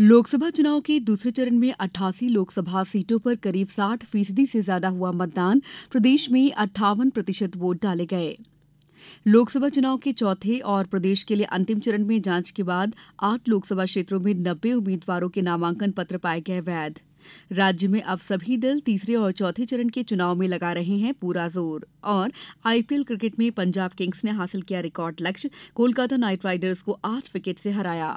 लोकसभा चुनाव के दूसरे चरण में अट्ठासी लोकसभा सीटों पर करीब साठ फीसदी से ज्यादा हुआ मतदान प्रदेश में अट्ठावन प्रतिशत वोट डाले गये लोकसभा चुनाव के चौथे और प्रदेश के लिए अंतिम चरण में जांच के बाद आठ लोकसभा क्षेत्रों में नब्बे उम्मीदवारों के नामांकन पत्र पाए गए वैध राज्य में अब सभी दल तीसरे और चौथे चरण के चुनाव में लगा रहे हैं पूरा जोर और आईपीएल क्रिकेट में पंजाब किंग्स ने हासिल किया रिकॉर्ड लक्ष्य कोलकाता नाइट राइडर्स को आठ विकेट से हराया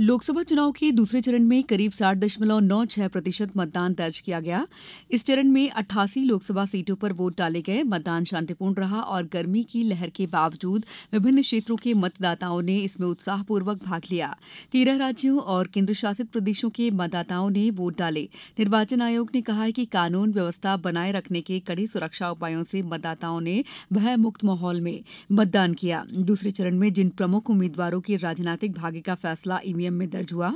लोकसभा चुनाव के दूसरे चरण में करीब साठ दशमलव नौ छह प्रतिशत मतदान दर्ज किया गया इस चरण में अट्ठासी लोकसभा सीटों पर वोट डाले गए मतदान शांतिपूर्ण रहा और गर्मी की लहर के बावजूद विभिन्न क्षेत्रों के मतदाताओं ने इसमें उत्साहपूर्वक भाग लिया तेरह राज्यों और शासित प्रदेशों के मतदाताओं ने वोट डाले निर्वाचन आयोग ने कहा कि कानून व्यवस्था बनाए रखने के कड़े सुरक्षा उपायों से मतदाताओं ने भयमुक्त माहौल में मतदान किया दूसरे चरण में जिन प्रमुख उम्मीदवारों के राजनीतिक भाग्य का फैसला ईवीएम अधिनियम में दर्ज हुआ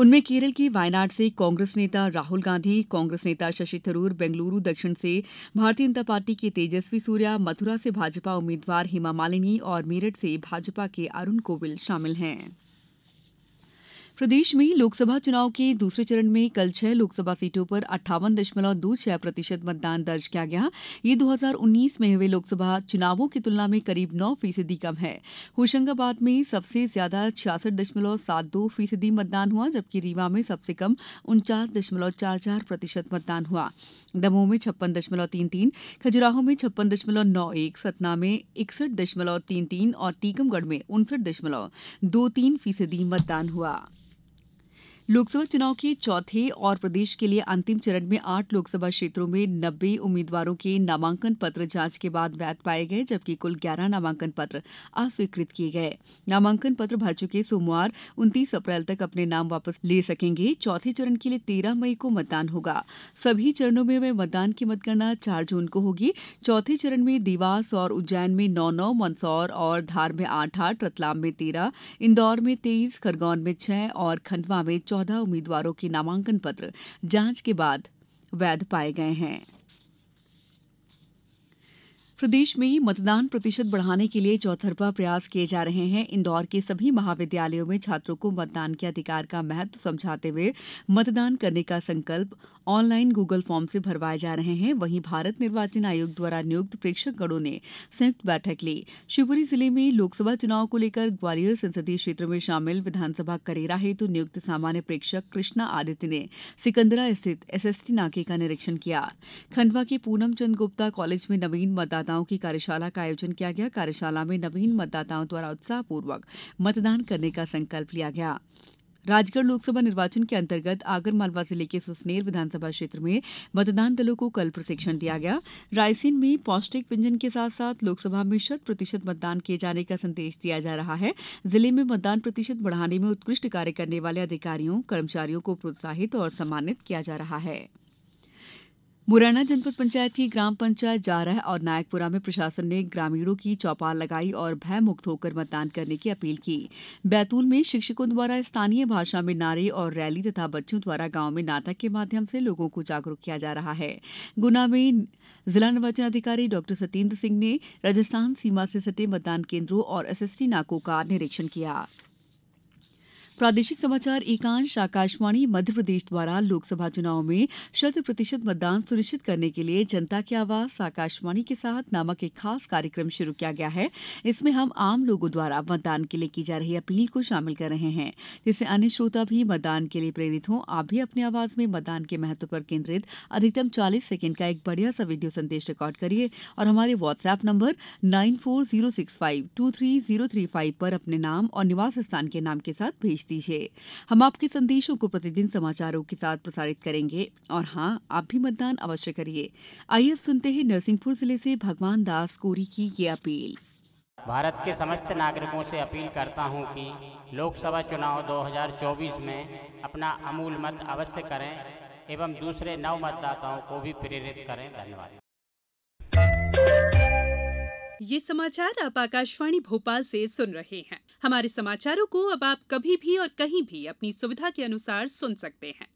उनमें केरल के वायनाड से कांग्रेस नेता राहुल गांधी कांग्रेस नेता शशि थरूर बेंगलुरु दक्षिण से भारतीय जनता पार्टी के तेजस्वी सूर्या मथुरा से भाजपा उम्मीदवार हेमा मालिनी और मेरठ से भाजपा के अरुण कोविल शामिल हैं प्रदेश में लोकसभा चुनाव के दूसरे चरण में कल छह लोकसभा सीटों पर अट्ठावन दशमलव दो छह प्रतिशत मतदान दर्ज किया गया ये 2019 में हुए लोकसभा चुनावों की तुलना में करीब नौ फीसदी कम है होशंगाबाद में सबसे ज्यादा छियासठ दशमलव सात दो फीसदी मतदान हुआ जबकि रीवा में सबसे कम उनचास दशमलव चार चार प्रतिशत मतदान हुआ दमोह में छप्पन दशमलव तीन तीन खजुराहो में छप्पन दशमलव नौ एक सतना में इकसठ दशमलव तीन तीन और टीकमगढ़ में उनसठ दशमलव दो तीन फीसदी मतदान हुआ लोकसभा चुनाव के चौथे और प्रदेश के लिए अंतिम चरण में आठ लोकसभा क्षेत्रों में नब्बे उम्मीदवारों के नामांकन पत्र जांच के बाद वैध पाए गए जबकि कुल ग्यारह नामांकन पत्र अस्वीकृत किए गए नामांकन पत्र भर चुके सोमवार उन्तीस अप्रैल तक अपने नाम वापस ले सकेंगे चौथे चरण के लिए तेरह मई को मतदान होगा सभी चरणों में मतदान की मतगणना चार जून को होगी चौथे चरण में देवास और उज्जैन में नौ नौ मंदसौर और धार में आठ आठ रतलाम में तेरह इंदौर में तेईस खरगौन में छह और खंडवा में चौदह चौदह उम्मीदवारों के नामांकन पत्र जांच के बाद वैध पाये गये हैं प्रदेश में मतदान प्रतिशत बढ़ाने के लिए चौतरफा प्रयास किए जा रहे हैं इंदौर के सभी महाविद्यालयों में छात्रों को मतदान के अधिकार का महत्व समझाते हुए मतदान करने का संकल्प ऑनलाइन गूगल फॉर्म से भरवाए जा रहे हैं वहीं भारत निर्वाचन आयोग द्वारा नियुक्त प्रेक्षकगणों ने संयुक्त बैठक ली शिवपुरी जिले में लोकसभा चुनाव को लेकर ग्वालियर संसदीय क्षेत्र में शामिल विधानसभा करेरा हेतु तो नियुक्त सामान्य प्रेक्षक कृष्णा आदित्य ने सिकंदरा स्थित एसएसटी नाके का निरीक्षण किया खंडवा के पूनम चंद गुप्ता कॉलेज में नवीन मतदाता मतदाताओं की कार्यशाला का आयोजन किया गया कार्यशाला में नवीन मतदाताओं द्वारा उत्साहपूर्वक मतदान करने का संकल्प लिया गया राजगढ़ लोकसभा निर्वाचन के अंतर्गत आगरमालवा जिले के सुसनेर विधानसभा क्षेत्र में मतदान दलों को कल प्रशिक्षण दिया गया रायसेन में पौष्टिक व्यंजन के साथ साथ लोकसभा में शत प्रतिशत मतदान किए जाने का संदेश दिया जा रहा है जिले में मतदान प्रतिशत बढ़ाने में उत्कृष्ट कार्य करने वाले अधिकारियों कर्मचारियों को प्रोत्साहित और सम्मानित किया जा रहा है मुरैना जनपद पंचायत की ग्राम पंचायत जारह और नायकपुरा में प्रशासन ने ग्रामीणों की चौपाल लगाई और भयमुक्त होकर मतदान करने की अपील की बैतूल में शिक्षकों द्वारा स्थानीय भाषा में नारे और रैली तथा बच्चों द्वारा गांव में नाटक के माध्यम से लोगों को जागरूक किया जा रहा है गुना में जिला निर्वाचन अधिकारी डॉ सतेन्द्र सिंह ने राजस्थान सीमा से सटे मतदान केन्द्रों और एसएसटी नाकों का निरीक्षण किया प्रादेशिक समाचार एकांश आकाशवाणी मध्यप्रदेश द्वारा लोकसभा चुनाव में शत प्रतिशत मतदान सुनिश्चित करने के लिए जनता की आवाज आकाशवाणी के साथ नामक एक खास कार्यक्रम शुरू किया गया है इसमें हम आम लोगों द्वारा मतदान के लिए की जा रही अपील को शामिल कर रहे हैं जिससे अन्य श्रोता भी मतदान के लिए प्रेरित हों आप भी अपनी आवाज में मतदान के महत्व पर केंद्रित अधिकतम चालीस सेकेंड का एक बढ़िया सा वीडियो संदेश रिकॉर्ड करिए और हमारे WhatsApp number nine four zero six five two three zero three five पर अपने नाम और निवास स्थान के नाम के साथ भेज दीजिए हम आपके संदेशों को प्रतिदिन समाचारों के साथ प्रसारित करेंगे और हाँ आप भी मतदान अवश्य करिए आइए अब सुनते हैं नरसिंहपुर जिले से भगवान दास कोरी की ये अपील भारत के समस्त नागरिकों से अपील करता हूं कि लोकसभा चुनाव 2024 में अपना अमूल मत अवश्य करें एवं दूसरे नव मतदाताओं को भी प्रेरित करें धन्यवाद ये समाचार आप आकाशवाणी भोपाल से सुन रहे हैं हमारे समाचारों को अब आप कभी भी और कहीं भी अपनी सुविधा के अनुसार सुन सकते हैं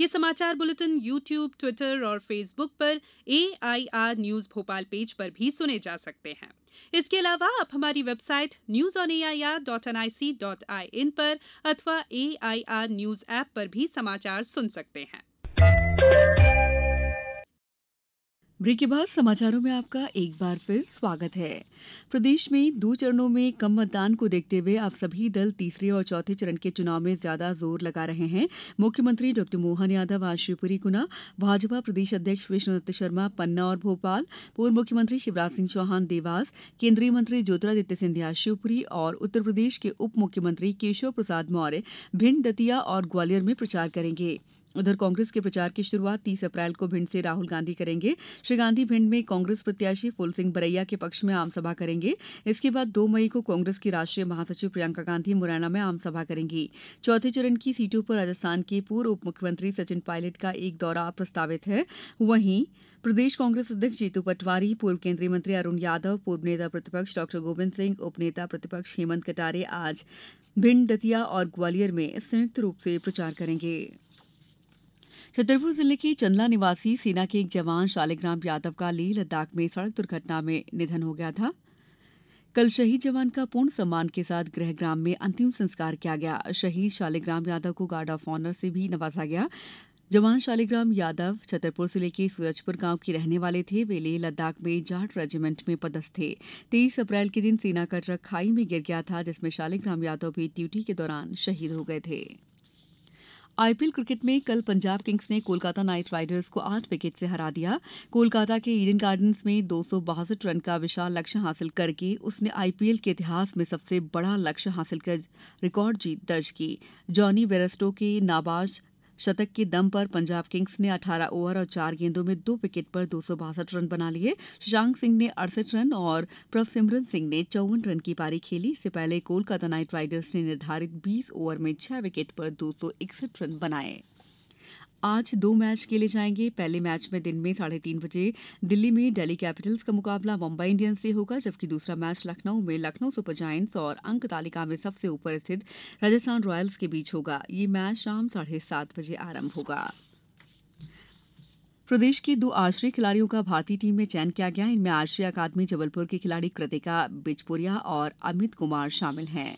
ये समाचार बुलेटिन यूट्यूब ट्विटर और फेसबुक पर एआईआर न्यूज भोपाल पेज पर भी सुने जा सकते हैं इसके अलावा आप हमारी website news on A I R dot N I C dot I N पर अथवा A I R news app पर भी समाचार सुन सकते हैं ब्रेक के बाद समाचारों में आपका एक बार फिर स्वागत है प्रदेश में दो चरणों में कम मतदान को देखते हुए अब सभी दल तीसरे और चौथे चरण के चुनाव में ज्यादा जोर लगा रहे हैं मुख्यमंत्री डॉ मोहन यादव आज शिवपुरी गुना भाजपा प्रदेश अध्यक्ष विष्णुदत्त शर्मा पन्ना और भोपाल पूर्व मुख्यमंत्री शिवराज सिंह चौहान देवास केन्द्रीय मंत्री ज्योतिरादित्य सिंधिया शिवपुरी और उत्तर प्रदेश के उप मुख्यमंत्री केशव प्रसाद मौर्य भिंड दतिया और ग्वालियर में प्रचार करेंगे उधर कांग्रेस के प्रचार की शुरूआत तीस अप्रैल को भिंड से राहुल गांधी करेंगे श्री गांधी भिंड में कांग्रेस प्रत्याशी फूल सिंह बरैया के पक्ष में आमसभा करेंगे इसके बाद दो मई को कांग्रेस की राष्ट्रीय महासचिव प्रियंका गांधी मुरैना में आमसभा करेंगी चौथे चरण की सीटों पर राजस्थान के पूर्व उप मुख्यमंत्री सचिन पायलट का एक दौरा प्रस्तावित है वहीं प्रदेश कांग्रेस अध्यक्ष जीतू पटवारी पूर्व केंद्रीय मंत्री अरुण यादव पूर्व नेता प्रतिपक्ष डॉ गोविंद सिंह उपनेता प्रतिपक्ष हेमंत कटारे आज भिंड दतिया और ग्वालियर में संयुक्त रूप से प्रचार करेंगे छतरपुर जिले के चंदला निवासी सेना के एक जवान शालिग्राम यादव का लेह लद्दाख में सड़क दुर्घटना में निधन हो गया था कल शहीद जवान का पूर्ण सम्मान के साथ गृहग्राम में अंतिम संस्कार किया गया शहीद शालिग्राम यादव को गार्ड ऑफ ऑनर से भी नवाजा गया जवान शालिग्राम यादव छतरपुर जिले के सूरजपुर गांव के रहने वाले थे वे लेह लद्दाख में जाट रेजिमेंट में पदस्थ थे तेईस अप्रैल के दिन सेना का ट्रक खाई में गिर गया था जिसमें शालिग्राम यादव भी ड्यूटी के दौरान शहीद हो गए थे आईपीएल क्रिकेट में कल पंजाब किंग्स ने कोलकाता नाइट राइडर्स को आठ विकेट से हरा दिया कोलकाता के ईडन गार्डन्स में दो रन का विशाल लक्ष्य हासिल करके उसने आईपीएल के इतिहास में सबसे बड़ा लक्ष्य हासिल कर रिकॉर्ड जीत दर्ज की जॉनी बेरस्टो के नाबाज शतक के दम पर पंजाब किंग्स ने अठारह ओवर और चार गेंदों में दो विकेट पर दो रन बना लिए शशांक सिंह ने अड़सठ रन और प्रभसिमरन सिंह ने चौवन रन की पारी खेली इससे पहले कोलकाता नाइट राइडर्स ने निर्धारित बीस ओवर में छह विकेट पर दो रन बनाये आज दो मैच खेले जाएंगे पहले मैच में दिन में साढ़े तीन बजे दिल्ली में डेल्ही कैपिटल्स का मुकाबला मुंबई इंडियंस से होगा जबकि दूसरा मैच लखनऊ में लखनऊ सुपर जायंट्स और अंक तालिका में सबसे ऊपर स्थित राजस्थान रॉयल्स के बीच होगा ये मैच शाम साढ़े सात बजे आरंभ होगा प्रदेश के दो आश्रय खिलाड़ियों का भारतीय टीम में चयन किया गया इनमें आश्रय अकादमी जबलपुर के खिलाड़ी कृतिका बिजपुरिया और अमित कुमार शामिल हैं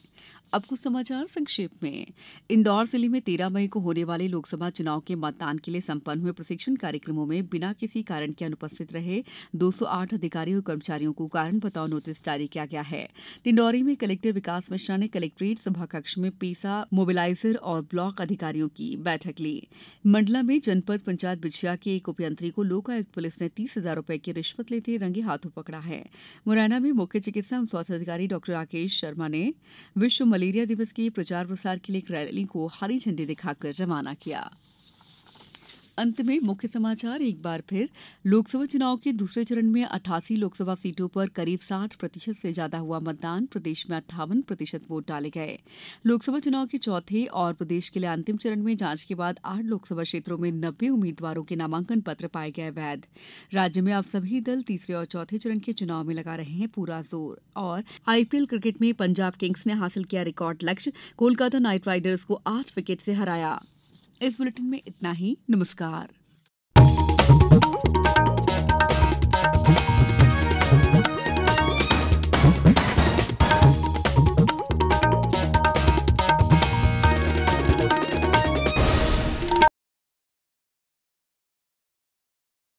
अब कुछ समाचार संक्षेप में इंदौर जिले में तेरह मई को होने वाले लोकसभा चुनाव के मतदान के लिए संपन्न हुए प्रशिक्षण कार्यक्रमों में बिना किसी कारण के अनुपस्थित रहे 208 अधिकारियों और कर्मचारियों को कारण बताओ नोटिस जारी किया गया है डिंडौरी में कलेक्टर विकास मिश्रा ने कलेक्ट्रेट सभाकक्ष में पेसा मोबिलाईजर और ब्लॉक अधिकारियों की बैठक ली मंडला में जनपद पंचायत बिछिया के एक उपयंत्री को लोकायुक्त पुलिस ने तीस हजार रूपये की रिश्वत लेते रंगे हाथों पकड़ा है मुरैना में मुख्य चिकित्सा एवं स्वास्थ्य अधिकारी डॉक्टर राकेश शर्मा ने विश्व मलेरिया दिवस के प्रचार प्रसार के लिए एक रैली को हरी झंडी दिखाकर रवाना किया गया अंत में मुख्य समाचार एक बार फिर लोकसभा चुनाव के दूसरे चरण में अठासी लोकसभा सीटों पर करीब साठ प्रतिशत से ज्यादा हुआ मतदान प्रदेश में अट्ठावन प्रतिशत वोट डाले गए लोकसभा चुनाव के चौथे और प्रदेश के लिए अंतिम चरण में जांच के बाद आठ लोकसभा क्षेत्रों में नब्बे उम्मीदवारों के नामांकन पत्र पाए गए वैध राज्य में अब सभी दल तीसरे और चौथे चरण के चुनाव में लगा रहे हैं पूरा जोर और आईपीएल क्रिकेट में पंजाब किंग्स ने हासिल किया रिकॉर्ड लक्ष्य कोलकाता नाइट राइडर्स को आठ विकेट से हराया इस बुलेटिन में इतना ही नमस्कार